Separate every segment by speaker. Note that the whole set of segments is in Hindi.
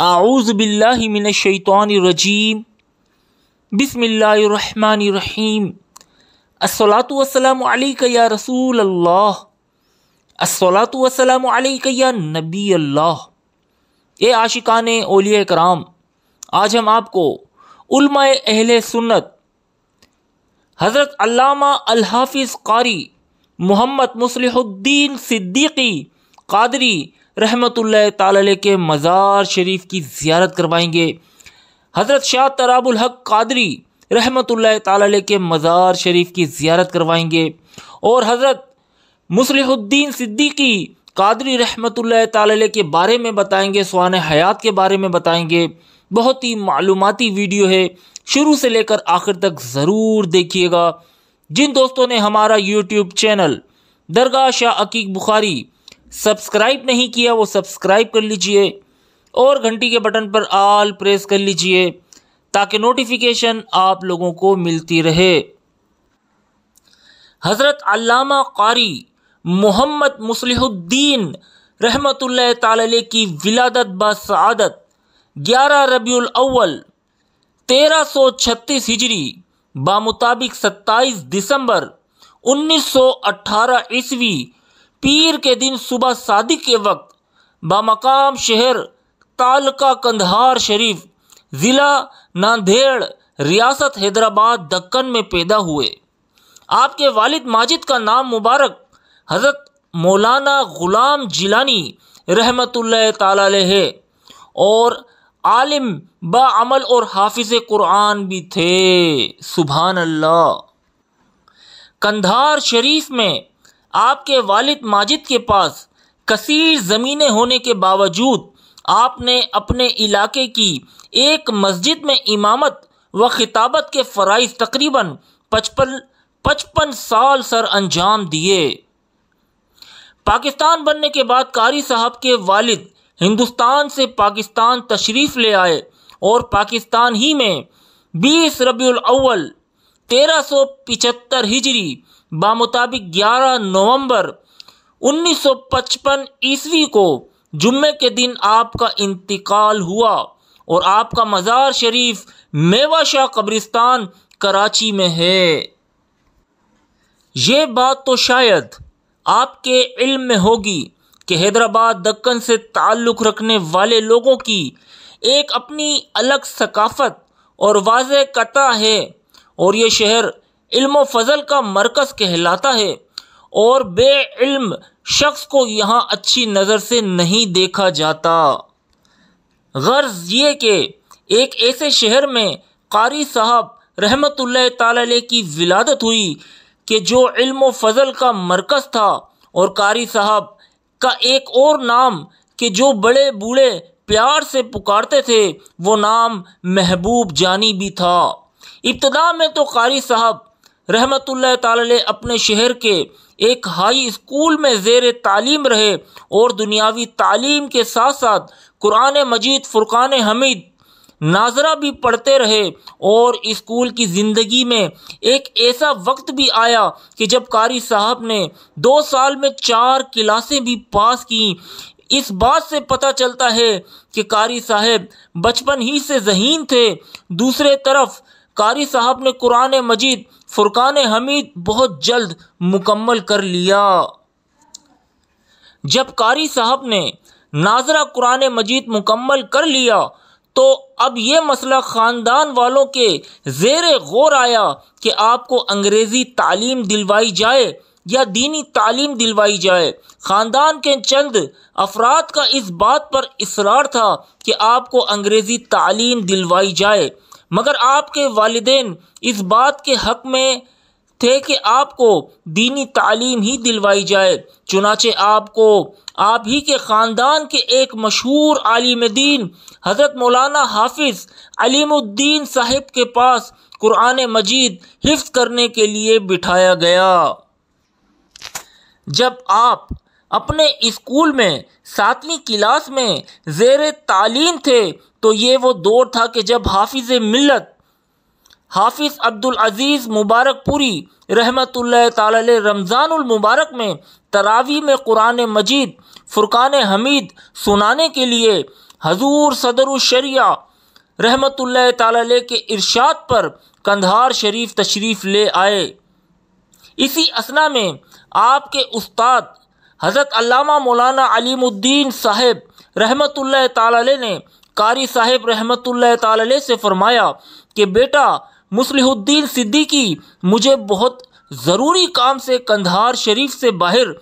Speaker 1: आऊज़ बिल्लाशैतरजीम बसमीम असलातम या रसूल अल्लाह असलातम या नबी अल्लाह ये आशिकान ओलिया कराम आज हम आपको उल्मा अहल सुन्नत हज़रत अल्लामा हाफिज़ कारी मोहम्मद मुसलहुद्दीन सिद्दीकी कादरी रहमत ताल के मज़ार शरीफ की ज़्यारत करवाएंगे हज़रत शाह तराबुल हक कादरी रहमत ताल के मज़ार शरीफ की ज़्यारत करवाएंगे और हज़रत मुसलहुद्दीन सिद्दीकी कादरी रहमत ताल के बारे में बताएंगे स्वान हयात के बारे में बताएंगे बहुत ही मालूमती वीडियो है शुरू से लेकर आखिर तक ज़रूर देखिएगा जिन दोस्तों ने हमारा यूट्यूब चैनल दरगाह शाह अकीक बुखारी सब्सक्राइब नहीं किया वो सब्सक्राइब कर लीजिए और घंटी के बटन पर आल प्रेस कर लीजिए ताकि नोटिफिकेशन आप लोगों को मिलती रहे हज़रत अल्लामा कारी मोहम्मद मुसलहुद्दीन रहमत ताल की विलादत बसादत ग्यारह तेरह अव्वल 1336 हिजरी बामुताबिक 27 दिसंबर 1918 ईस्वी पीर के दिन सुबह शादी के वक्त बामकाम शहर तालका कंधार शरीफ ज़िला नांदेड़ रियासत हैदराबाद दक्कन में पैदा हुए आपके वालिद माजिद का नाम मुबारक हज़रत मौलाना ग़ुलाम जिलानी रहमत है और आलिम बामल और हाफिज कुरान भी थे सुबहान अल्लाह कंधार शरीफ में आपके वालिद माजिद के पास कसीर ज़मीनें होने के बावजूद आपने अपने इलाके की एक मस्जिद में इमामत व खिताबत के फ़राइज़ तकरीबन पचपन पचपन साल सर अंजाम दिए पाकिस्तान बनने के बाद कारी साहब के वालिद हिंदुस्तान से पाकिस्तान तशरीफ़ ले आए और पाकिस्तान ही में बीस रबी अव्वल तेरह सौ पिचहत्तर हिजरी बामुताबिक 11 नवंबर 1955 ईस्वी को जुम्मे के दिन आपका इंतकाल हुआ और आपका मज़ार शरीफ मेवा शाह कब्रिस्तान कराची में है ये बात तो शायद आपके इल्म में होगी कि हैदराबाद दक्कन से ताल्लुक़ रखने वाले लोगों की एक अपनी अलग सकाफ़त और वाज कता है और ये शहर इल्म फजल का मरकज़ कहलाता है और इल्म शख्स को यहाँ अच्छी नज़र से नहीं देखा जाता गर्ज ये कि एक ऐसे शहर में कारी साहब रहमत ताल की विलादत हुई कि जो इल्म फजल का मरकज़ था और कारी साहब का एक और नाम कि जो बड़े बूढ़े प्यार से पुकारते थे वो नाम महबूब जानी भी था इब्तदा में तो कारी साहब रहमत ताल अपने शहर के एक हाई स्कूल में जेर तालीम रहे और दुनियावी तालीम के साथ साथ कुरान मजीद फुरकान हमीद नाजरा भी पढ़ते रहे और स्कूल की ज़िंदगी में एक ऐसा वक्त भी आया कि जब कारी साहब ने दो साल में चार क्लासें भी पास की इस बात से पता चलता है कि कारी साहब बचपन ही से जहीन थे दूसरे तरफ कारी साहब ने कुरान मजीद फुरकान हमीद बहुत जल्द मुकम्मल कर लिया जब कारी साहब ने नाजरा कुरान मजीद मुकम्मल कर लिया तो अब यह मसला ख़ानदान वालों के जेर गौर आया कि आपको अंग्रेज़ी तालीम दिलवाई जाए या दीनी तालीम दिलवाई जाए ख़ानदान के चंद अफराद का इस बात पर इसरार था कि आपको अंग्रेज़ी तालीम दिलवाई जाए मगर आपके वालदेन इस बात के हक में थे कि आपको दीनी तालीम ही दिलवाई जाए चुनाचे आपको आप ही के ख़ानदान के एक मशहूर आलिम दीन हज़रत मौलाना हाफिज़ अलीमुद्दीन साहिब के पास कुरान मजीद हिफ्ज करने के लिए बिठाया गया जब आप अपने स्कूल में सातवीं क्लास में जेर तालीम थे तो ये वो दौर था कि जब हाफिज़ मिलत हाफिज़ अब्दुल अजीज़ मुबारकपुरी रहमत रमज़ानुल मुबारक में तरावी में कुरान मजीद फ़ुरक़ान हमीद सुनाने के लिए हजूर सदरुशरिया रहमत के इरशाद पर कंधार शरीफ तशरीफ़ ले आए इसी असना में आपके उस्ताद हज़रत अल्लामा मौलाना अलीमुद्दीन साहेब रहमत ताली ने कारी साहेब रहमत ताली से फरमाया कि बेटा मुसलहुद्दीन सिद्दीकी मुझे बहुत ज़रूरी काम से कंधार शरीफ से बाहर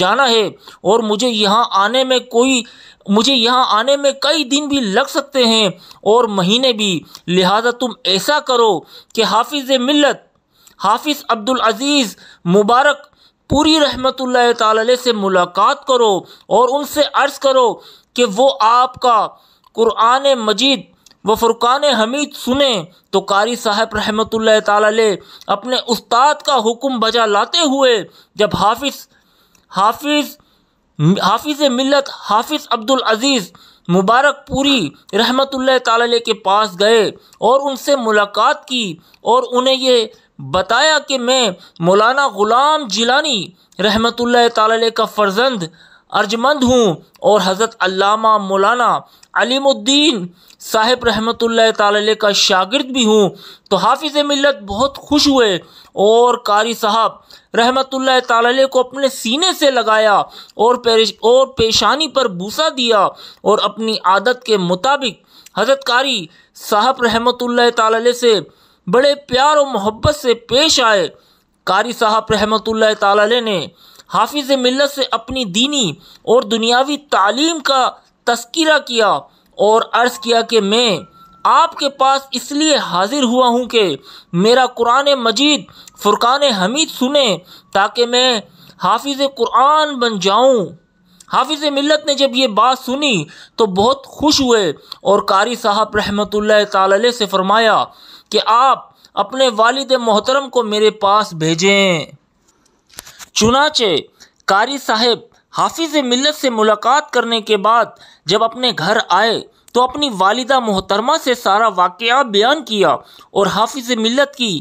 Speaker 1: जाना है और मुझे यहाँ आने में कोई मुझे यहाँ आने में कई दिन भी लग सकते हैं और महीने भी लिहाजा तुम ऐसा करो कि हाफिज़ मिल्लत हाफिज़ अब्दुल अजीज़ मुबारक पूरी रहमत ताल से मुलाकात करो और उनसे अर्ज़ करो कि वो आपका कुरान मजीद व फुरकान हमीद सुने तो कारी साहब रहमत ताल अपने उस्ताद का हुक्म बजा लाते हुए जब हाफिज़ हाफिज़ हाफिज़ मिलत हाफिज़ अब्दुल अज़ीज़ मुबारक पूरी रहमत ताल के पास गए और उनसे मुलाकात की और उन्हें ये बताया कि मैं मौलाना ग़ुलाम जिलानी रहमत ताल का फ़र्जंद अर्जमंद हूँ और हज़रत अल्लामा मौलाना अलीमुद्दीन साहिब रहमत ताल का शागिर्द भी हूँ तो हाफिज़ मिलत बहुत खुश हुए और कारी साहब रहमत ताल को अपने सीने से लगाया और पेश और पेशानी पर बूसा दिया और अपनी आदत के मुताबिक हज़रत कारी साहब रहमत ताल से बड़े प्यार और मोहब्बत से पेश आए कारी साहब रहमत ताली ने हाफिज़ मिलत से अपनी दीनी और दुनियावी तालीम का तस्करा किया और अर्ज़ किया कि मैं आपके पास इसलिए हाजिर हुआ हूँ कि मेरा कुरान मजीद फुरकान हमीद सुने ताकि मैं हाफिज़ कुरान बन जाऊँ हाफिज़ मिलत ने जब ये बात सुनी तो बहुत खुश हुए और कारी साहब रहमत ताल से फरमाया कि आप अपने वालिद मोहतरम को मेरे पास भेजें चुनाचे कारी साहब हाफिज मिलत से मुलाकात करने के बाद जब अपने घर आए तो अपनी वालिदा मोहतरमा से सारा वाक़ बयान किया और हाफिज मिलत की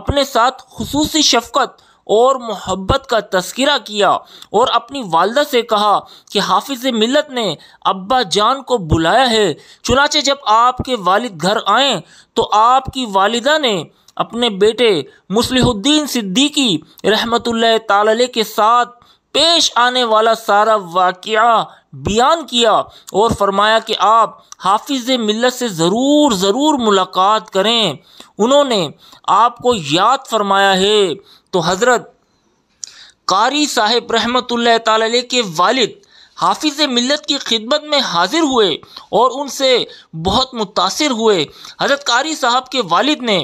Speaker 1: अपने साथ खसूसी शफकत और मोहब्बत का तस्करा किया और अपनी वालदा से कहा कि हाफिज़ मिलत ने अब्बा जान को बुलाया है चुनाचे जब आपके वालिद घर आए तो आपकी वालिदा ने अपने बेटे मुसलहुद्दीन सिद्दीकी रहमत ताल के साथ पेश आने वाला सारा वाक़ बयान किया और फरमाया कि आप हाफिज मिलत से ज़रूर ज़रूर मुलाकात करें उन्होंने आपको याद फरमाया है तो हज़रत कारी साहिब रहमत ताली के वालिद हाफिज मिलत की खिदमत में हाजिर हुए और उनसे बहुत मुतासर हुए हजरत कारी साहब के वालिद ने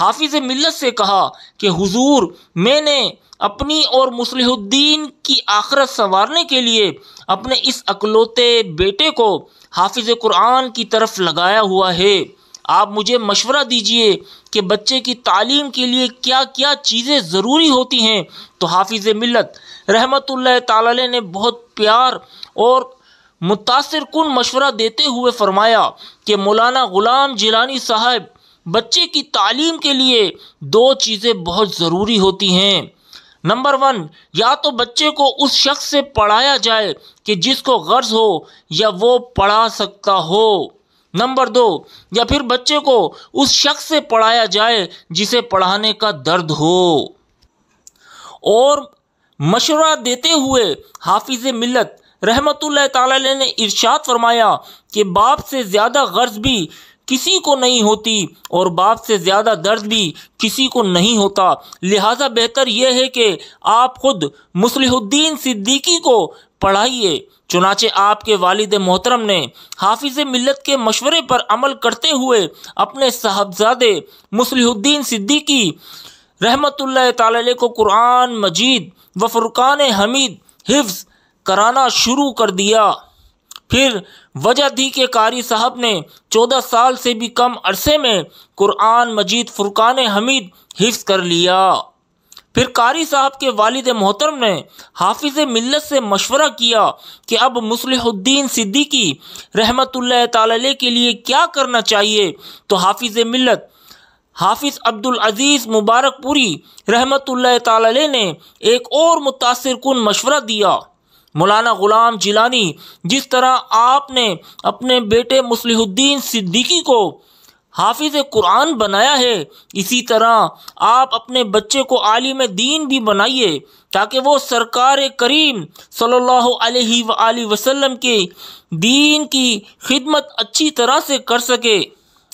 Speaker 1: हाफिज मिलत से कहा कि हुजूर मैंने अपनी और मुसलहुद्दीन की आखरत संवारने के लिए अपने इस अकलौते बेटे को हाफिज़ कुरान की तरफ लगाया हुआ है आप मुझे मशवरा दीजिए कि बच्चे की तालीम के लिए क्या क्या चीज़ें ज़रूरी होती हैं तो हाफिज़ मिलत रहमत ताल ने बहुत प्यार और मुतासर कन मशवरा देते हुए फरमाया कि मौलाना ग़ुलाम जिलानी साहब बच्चे की तालीम के लिए दो चीज़ें बहुत ज़रूरी होती हैं नंबर वन या तो बच्चे को उस शख्स से पढ़ाया जाए कि जिसको गर्ज हो या वो पढ़ा सकता हो नंबर दो या फिर बच्चे को उस शख्स से पढ़ाया जाए जिसे पढ़ाने का दर्द हो और मशवरा देते हुए हाफिज मिलत रहमत ने इरशाद फरमाया कि बाप से ज़्यादा गर्ज भी किसी को नहीं होती और बाप से ज़्यादा दर्द भी किसी को नहीं होता लिहाजा बेहतर यह है कि आप खुद मुसलहुद्दीन सिद्दीकी को पढ़ाइए चुनाचे आपके वालिद मोहतरम ने हाफिज मिलत के मशवरे पर अमल करते हुए अपने साहबजादे मुसलहुद्दीन सिद्दीकी रहमत ताली को कुरान मजीद व फुरकान हमीद हिफ्ज़ कराना शुरू कर दिया फिर वजह दी के कारी साहब ने चौदह साल से भी कम अरसे में कुरान मजीद फुरकान हमीद हिफ्स कर लिया फिर कारी साहब के वालिद मोहतरम ने हाफिज मिलत से मशवरा किया कि अब मुसलहुद्दीन सिद्दीकी रहमत के लिए क्या करना चाहिए तो हाफिज मिलत हाफिज अब्दुल अजीज मुबारकपुरी रहमत ने एक और मुतासर कन मशवरा दिया मौलाना ग़ुलाम जिलानी जिस तरह आपने अपने बेटे मुसलिहुद्दीन सिद्दीकी को हाफिज कुरान बनाया है इसी तरह आप अपने बच्चे को आलिम दीन भी बनाइए ताकि वो सरकार करीम सल्लल्लाहु अलैहि वसल्लम के दीन की खिदमत अच्छी तरह से कर सके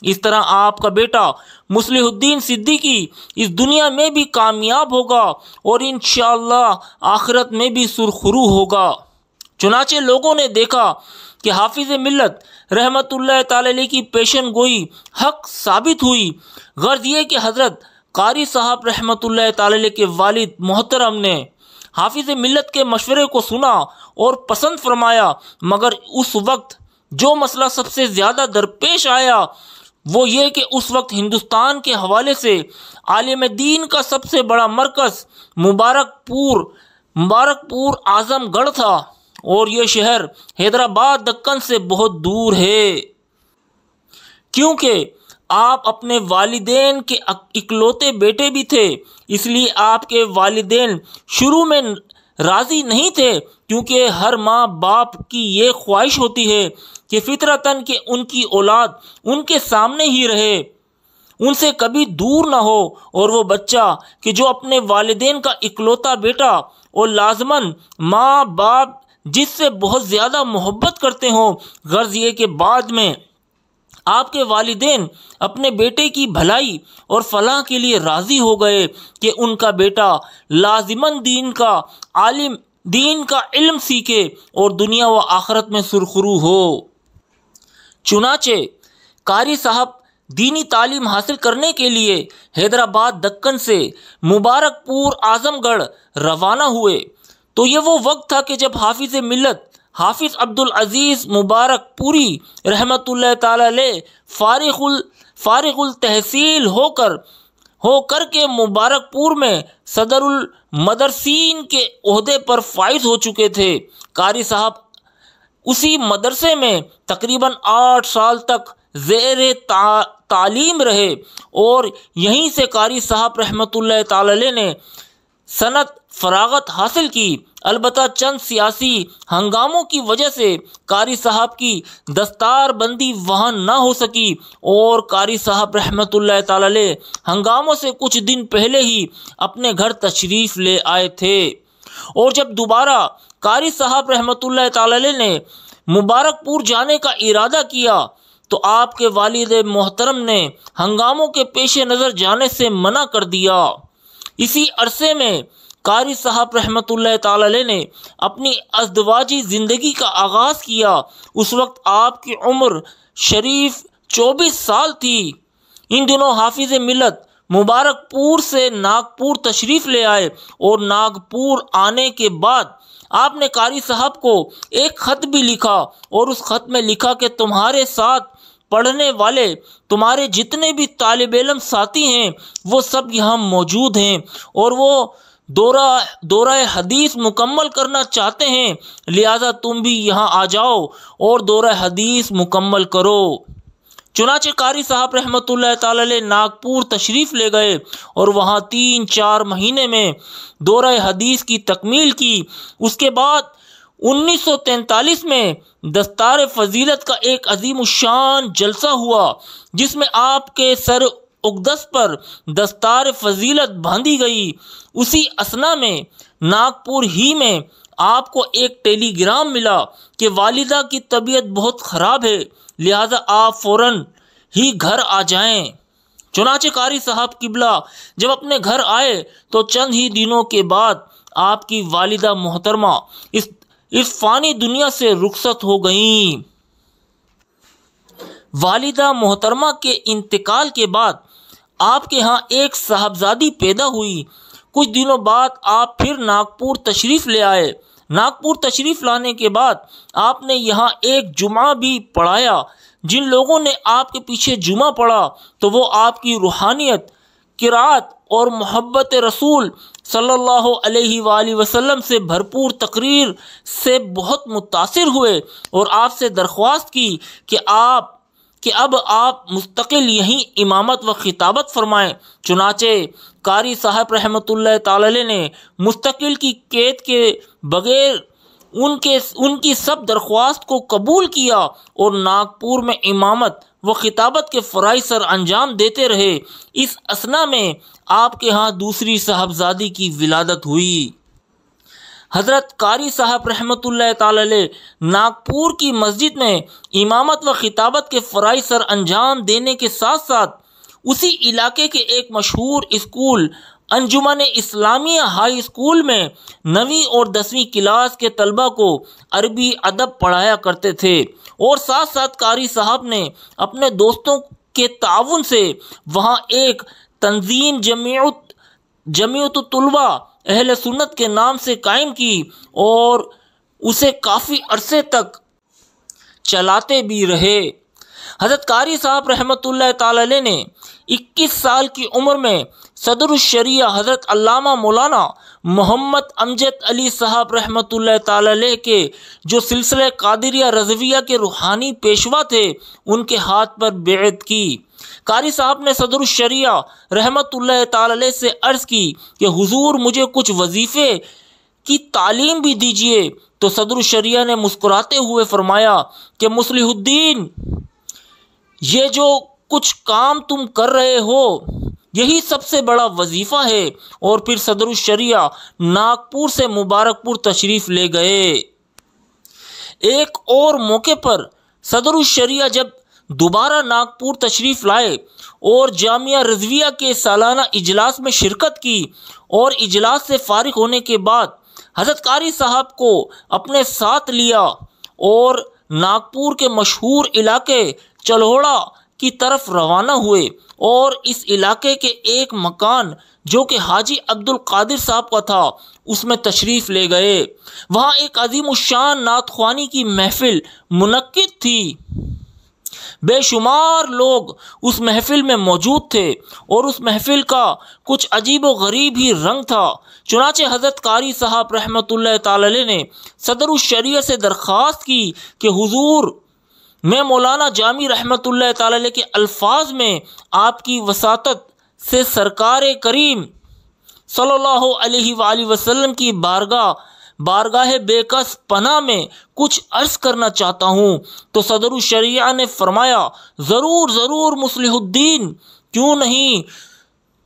Speaker 1: इस तरह आपका बेटा मुसलहुद्दीन सिद्दीकी इस दुनिया में भी कामयाब होगा और इन आखिरत में भी सुरखरू होगा चुनाचे लोगों ने देखा कि हाफिज मिलत रहमत ताली की पेशन गोई हक साबित हुई गर्ज ये कि हज़रत कारी साहब रहमत ताली के वालिद मोहतरम ने हाफिज मिलत के मशवरे को सुना और पसंद फरमाया मगर उस वक्त जो मसला सबसे ज़्यादा दरपेश आया वो ये कि उस वक्त हिंदुस्तान के हवाले से आलम दीन का सबसे बड़ा मरकज़ मुबारकपुर मुबारकपुर आज़मगढ़ था और ये शहर हैदराबाद दक्कन से बहुत दूर है क्योंकि आप अपने वालदे के इकलौते बेटे भी थे इसलिए आपके वालदे शुरू में राज़ी नहीं थे क्योंकि हर माँ बाप की ये ख्वाहिश होती है कि फितरतन के उनकी औलाद उनके सामने ही रहे उनसे कभी दूर ना हो और वो बच्चा कि जो अपने वालदेन का इकलौता बेटा और लाजमन माँ बाप जिससे बहुत ज़्यादा मोहब्बत करते हों गर्ज़ ये के बाद में आपके वालदेन अपने बेटे की भलाई और फलाह के लिए राज़ी हो गए कि उनका बेटा लाजिमन दीन का आलिम दीन का इल्म सीखे और दुनिया व आखरत में सुरखरू हो चुनाचे कारी साहब दीनी तालीम हासिल करने के लिए हैदराबाद दक्कन से मुबारकपुर आजमगढ़ रवाना हुए तो ये वो वक्त था कि जब हाफिज मिलत हाफिज़ अब्दुल अज़ीज़ मुबारक पूरी रहमत ताले फारिगुल तहसील होकर हो कर के मुबारकपुर में सदरुल मदरसीन के अहदे पर फाइज हो चुके थे कारी साहब उसी मदरसे में तकरीबन आठ साल तक जेर ता, तालीम रहे और यहीं से कारी साहब रहमत ताल ने सनत फरागत हासिल की अलबत् चंद सियासी हंगामों की वजह से कारी साहब की दस्तार बंदी वहाँ ना हो सकी और कारी साहब रहमत ताले हंगामों से कुछ दिन पहले ही अपने घर तशरीफ़ ले आए थे और जब दोबारा कारी साहब रहमत ताले ने मुबारकपुर जाने का इरादा किया तो आपके वालिद मोहतरम ने हंगामों के पेश नज़र जाने से मना कर दिया इसी अरसे में कारी साहब रहमत ने अपनी अजदवाजी ज़िंदगी का आगाज़ किया उस वक्त आपकी उम्र शरीफ चौबीस साल थी इन दिनों हाफिज मिलत मुबारकपुर से नागपुर तशरीफ़ ले आए और नागपुर आने के बाद आपने कारी साहब को एक ख़त भी लिखा और उस ख़त में लिखा कि तुम्हारे साथ पढ़ने वाले तुम्हारे जितने भी तालब इलम साथी हैं वो सब यहाँ मौजूद हैं और वो दौरा दौरा हदीस मुकम्मल करना चाहते हैं लिहाजा तुम भी यहाँ आ जाओ और दौरा हदीस मुकम्मल करो चुनाच कारी साहब रहमत ताले नागपुर तशरीफ़ ले गए और वहाँ तीन चार महीने में दौरा हदीस की तकमील की उसके बाद 1943 में दस्तार फजीलत का एक अजीम शान जलसा हुआ जिसमें आपके सर उगदस पर दस्तार फजीलत बांधी गई उसी असना में नागपुर ही में आपको एक टेलीग्राम मिला कि वालिदा की तबीयत बहुत ख़राब है लिहाजा आप फ़ौर ही घर आ जाएं। चुनाचे कारी साहब किबला जब अपने घर आए तो चंद ही दिनों के बाद आपकी वालिदा मोहतरमा इस इस फानी दुनिया से रुखसत हो गईं वालिदा मोहतरमा के इंतकाल के बाद आपके यहाँ एक साहबजादी पैदा हुई कुछ दिनों बाद आप फिर नागपुर तशरीफ़ ले आए नागपुर तशरीफ़ लाने के बाद आपने यहाँ एक जुमा भी पढ़ाया जिन लोगों ने आपके पीछे जुमा पढ़ा तो वो आपकी रूहानियत किरात और मोहब्बत रसूल सल्लल्लाहु अलैहि वसल्लम से भरपूर तकरीर से बहुत मुतासर हुए और आपसे दरख्वास्त की कि आप कि अब आप मुस्तकिल यहीं इमामत व खिताबत फरमाएं चुनाचे कारी साहब रहमत ताल ने मुस्तकिल की कैद के बगैर उनके उनकी सब दरख्वास्त को कबूल किया और नागपुर में इमामत व खिताबत के फ़राइ सर अंजाम देते रहे इस असना में आपके यहाँ दूसरी साहबजादी की विलादत हुई हज़रत कारी साहब रहमत नागपुर की मस्जिद में इमामत व खिताबत के फ़राइ सर अंजाम देने के साथ साथ उसी इलाके के एक मशहूर school Anjuman Islami high school में नवीं और दसवीं क्लास के तलबा को अरबी अदब पढ़ाया करते थे और साथ साथ कारी साहब ने अपने दोस्तों के ताउन से वहाँ एक तंजीम जमीत जमीयत तलबा अहल सुन्नत के नाम से कायम की और उसे काफ़ी अरसे तक चलाते भी रहे हजरत कारी साहब रहमत ताली ने 21 साल की उम्र में शरिया हजरत अल्लामा मौलाना मोहम्मद अमजद अली साहब रहमत ताली के जो सिलसिले कादरिया रजविया के रूहानी पेशवा थे उनके हाथ पर बेत की कारी साहब ने सदर शरिया रहमत से अर्ज़ की कि हुजूर मुझे कुछ वजीफ़े की तालीम भी दीजिए तो सदर शरिया ने मुस्कुराते हुए फरमाया कि मुसलहुद्दीन ये जो कुछ काम तुम कर रहे हो यही सबसे बड़ा वजीफ़ा है और फिर सदर शरिया नागपुर से मुबारकपुर तशरीफ़ ले गए एक और मौके पर सदर शरिया जब दोबारा नागपुर तशरीफ़ लाए और जामिया रजविया के सालाना इजलास में शिरकत की और इजलास से फारिग होने के बाद हजरत कारी साहब को अपने साथ लिया और नागपुर के मशहूर इलाके चलोड़ा की तरफ रवाना हुए और इस इलाके के एक मकान जो कि हाजी अब्दुल कादिर साहब का था उसमें तशरीफ़ ले गए वहाँ एक अजीम शान नात खानी की महफिल मुनद थी बेशुमार लोग उस महफिल में मौजूद थे और उस महफिल का कुछ अजीब व गरीब ही रंग था चुनाचे हज़रत कारी साहब रहमत ने सदर शरीय से दरख्वास्त की कि हुजूर मैं मौलाना जामी रहमत के अल्फाज में आपकी वसात से सरकार करीम सल्लल्लाहु अलैहि वसल्लम की बारगाह बारगाह बेकस पना में कुछ अर्ज करना चाहता हूँ तो सदर शरिया ने फरमाया ज़रूर ज़रूर मुसलहुद्दीन क्यों नहीं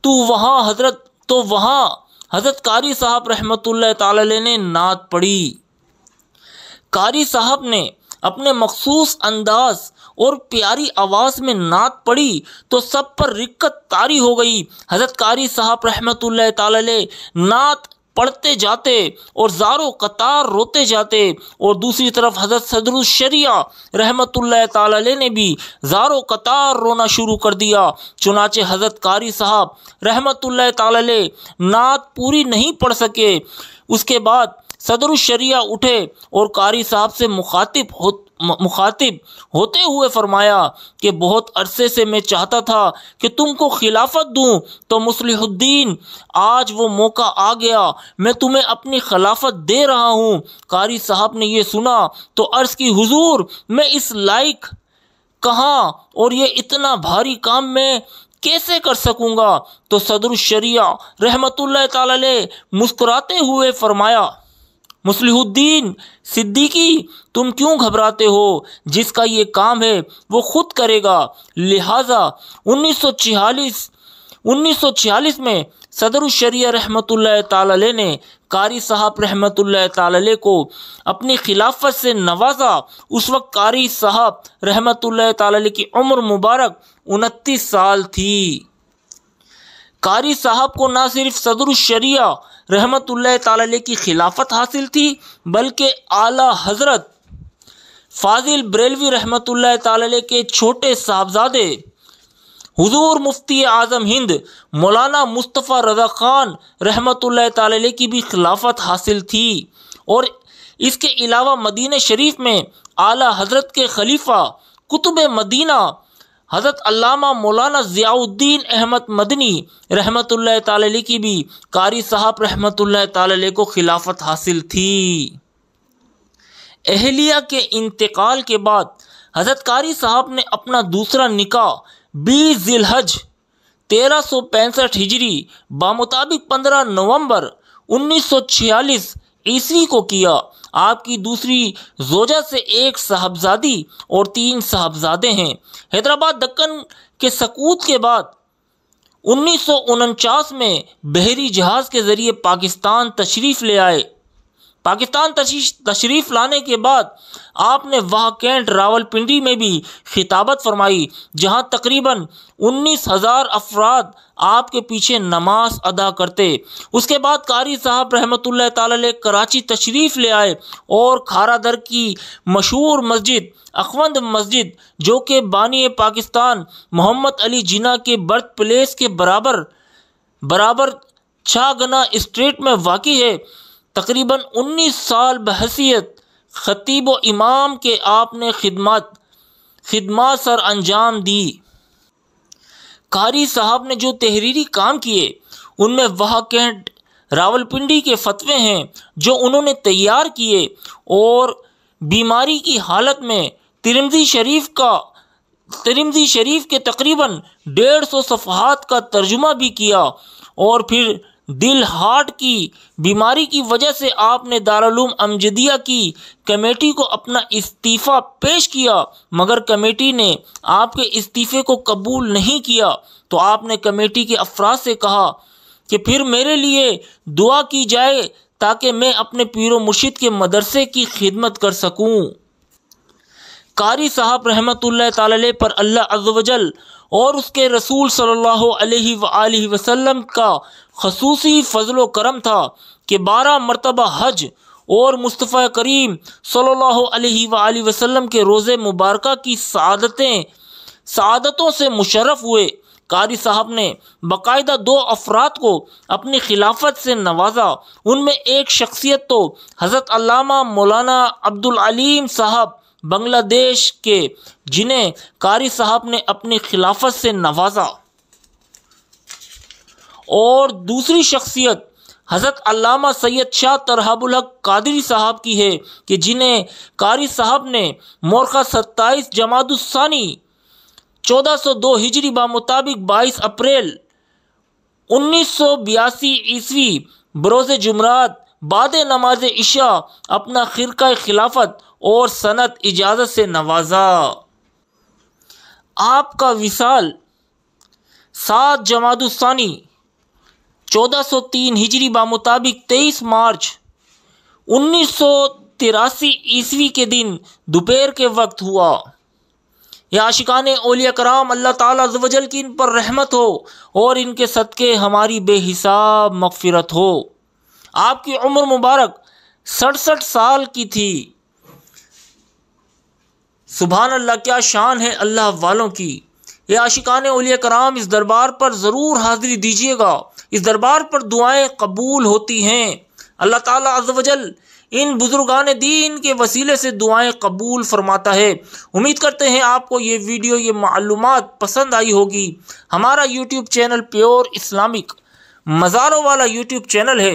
Speaker 1: तो वहाँ हजरत तो वहाँ हजरत कारी साहब रहमत ने नात पढ़ी कारी साहब ने अपने मखसूस अंदाज और प्यारी आवाज़ में नात पड़ी तो सब पर रिक्कत तारी हो गई हजरत कारी साहब रहमत नात पढ़ते जाते और ज़ारो कतार रोते जाते और दूसरी तरफ हज़रत सदरुशरिया रहमत ताली ने भी ज़ारो कतार रोना शुरू कर दिया चुनाचे हज़रत कारी साहब रहमत ताली नात पूरी नहीं पढ़ सके उसके बाद सदरुशरिया उठे और कारी साहब से मुखातिब हो मुखातिब होते हुए फरमाया कि बहुत अरसे से मैं चाहता था कि तुमको खिलाफत दूं तो मुसलहुद्दीन आज वो मौका आ गया मैं तुम्हें अपनी खिलाफत दे रहा हूं कारी साहब ने यह सुना तो अर्ज़ की हुजूर मैं इस लाइक कहाँ और ये इतना भारी काम में कैसे कर सकूँगा तो सदरुशरिया रहमतुल्ल ताला मुस्कुराते हुए फरमाया मुसलहुद्दीन सिद्दीकी तुम क्यों घबराते हो जिसका ये काम है वो खुद करेगा लिहाजा 1946 1946 में सदरुशरिया रहमत ताला ने कारी साहब रहमत ताला को अपनी खिलाफत से नवाजा उस वक्त कारी साहब रहमत ताला की उम्र मुबारक उनतीस साल थी कारी साहब को ना सिर्फ सदरुशरिया रहमत ताली की खिलाफत हासिल थी बल्कि आला हजरत फाजिल बरेलवी रहमत ताली के छोटे साहबजादे हुजूर मुफ्ती आज़म हिंद मौलाना मुस्तफ़ा रज़ा ख़ान रहमत ताली की भी खिलाफत हासिल थी और इसके अलावा मदीन शरीफ में आला हजरत के खलीफा कुतुब मदीना हज़रत अल्लामा मौलाना ज़ियाउद्दीन अहमद मदनी रहमत ताली की भी कारी साहब रहमत ताली को खिलाफत हासिल थी अहलिया के इंतकाल के बाद हज़रत कारी साहब ने अपना दूसरा निकाह बी जिलहज तेरह सौ पैंसठ हिजरी बामुताबिक पंद्रह नवम्बर उन्नीस सौ छियालीस ईस्वी को किया आपकी दूसरी जोजा से एक साहबजादी और तीन साहबजादे हैं हैदराबाद दक्कन के सकूत के बाद उन्नीस में बहरी जहाज़ के ज़रिए पाकिस्तान तशरीफ़ ले आए पाकिस्तान तशरीफ़ लाने के बाद आपने वह कैंट रावलपिंडी में भी खिताबत फरमाई जहाँ तकरीबन उन्नीस हज़ार अफराद आपके पीछे नमाज अदा करते उसके बाद कारी साहब रहमत ताल कराची तशरीफ़ ले आए और खारा दर की मशहूर मस्जिद अखवंद मस्जिद जो कि बानी पाकिस्तान मोहम्मद अली जिना के बर्थ प्लेस के बराबर बराबर छागना स्ट्रीट में वाकई है तकरीबन 19 साल बहसीत ख़तीब व इमाम के आपने खिदमत खिदमत सर अंजाम दी कारी साहब ने जो तहरीरी काम किए उनमें वह कैंट रावलपिंडी के फतवे हैं जो उन्होंने तैयार किए और बीमारी की हालत में तिरमजी शरीफ का तिरमजी शरीफ के तकरीबन डेढ़ सौ सफहत का तर्जुमा भी किया और फिर दिल हार्ट की बीमारी की वजह से आपने दारालूम अमजदिया की कमेटी को अपना इस्तीफ़ा पेश किया मगर कमेटी ने आपके इस्तीफ़े को कबूल नहीं किया तो आपने कमेटी के अफराज से कहा कि फिर मेरे लिए दुआ की जाए ताकि मैं अपने पीर मुर्शिद के मदरसे की खिदमत कर सकूं कारी साहब रहमत ताल पर अल्लाह अज्जल और उसके रसूल सल्लल्लाहु अलैहि सल्ला वसल्लम का खसूसी फजल करम था कि बारह मरतबा हज और मुस्तफ़ा करीम सल्लल्लाहु अलैहि वसल्लम के रोज़े मुबारक की सदतें सदतों से मुशरफ हुए कारी साहब ने बाकायदा दो अफराद को अपनी खिलाफत से नवाजा उनमें एक शख्सियत तो हज़रत अलामा मौलाना अब्दुल अलीम साहब बांग्लादेश के जिन्हें कारी साहब ने अपनी खिलाफत से नवाजा और दूसरी शख्सियत हज़रत अलामा सैयद शाह तरहबुल हक कादरी साहब की है कि जिन्हें कारी साहब ने मोरखा सत्ताईस सौ 1402 हिजरी बामुताबिक 22 अप्रैल 1982 ईस्वी बरोज़ जुमरात बाद नमाज इशा अपना खिरका खिलाफत और सनत इजाज़त से नवाजा आपका विशाल सात जमादुस्तानी चौदह सौ तीन हिजरी बामुताबिक तेईस मार्च उन्नीस सौ तिरासी ईस्वी के दिन दोपहर के वक्त हुआ यह आशिकान ओलिया कराम अल्लाह ताला अजवजल की इन पर रहमत हो और इनके सदक़े हमारी बेहिसाब मगफिरत हो आपकी उम्र मुबारक सड़सठ साल की थी सुबह अल्लाह क्या शान है अल्लाह वालों की ये आशिकान उलिया कराम इस दरबार पर ज़रूर हाजिरी दीजिएगा इस दरबार पर दुआएं कबूल होती हैं अल्लाह ताला वजल इन बुजुर्गान दीन के वसीले से दुआएं कबूल फरमाता है उम्मीद करते हैं आपको ये वीडियो ये मालूम पसंद आई होगी हमारा यूट्यूब चैनल प्योर इस्लामिक मज़ारों वाला यूट्यूब चैनल है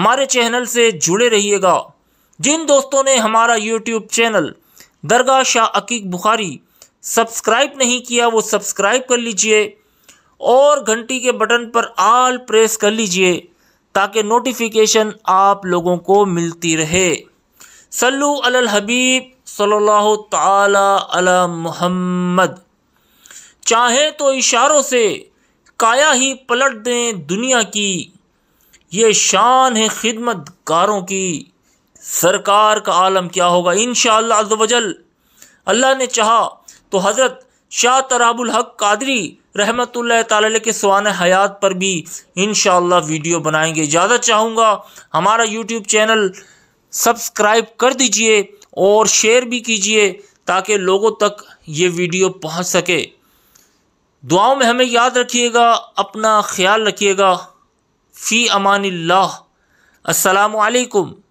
Speaker 1: हमारे चैनल से जुड़े रहिएगा जिन दोस्तों ने हमारा यूट्यूब चैनल दरगाह शाह अकीक बुखारी सब्सक्राइब नहीं किया वो सब्सक्राइब कर लीजिए और घंटी के बटन पर आल प्रेस कर लीजिए ताकि नोटिफिकेशन आप लोगों को मिलती रहे सल्लु अलल हबीब सल्लल्लाहु ताला अला मोहम्मद चाहे तो इशारों से काया ही पलट दें दुनिया की ये शान है खिदमत कारों की सरकार का आलम क्या होगा इन शजल अल्लाह ने चाहा तो हज़रत शाह तराबुल हक कादरी रहमत ताल के सवान हयात पर भी इन वीडियो बनाएंगे ज़्यादा चाहूँगा हमारा यूट्यूब चैनल सब्सक्राइब कर दीजिए और शेयर भी कीजिए ताकि लोगों तक ये वीडियो पहुँच सके दुआओं में हमें याद रखिएगा अपना ख्याल रखिएगा फ़ी अमान अस्सलाम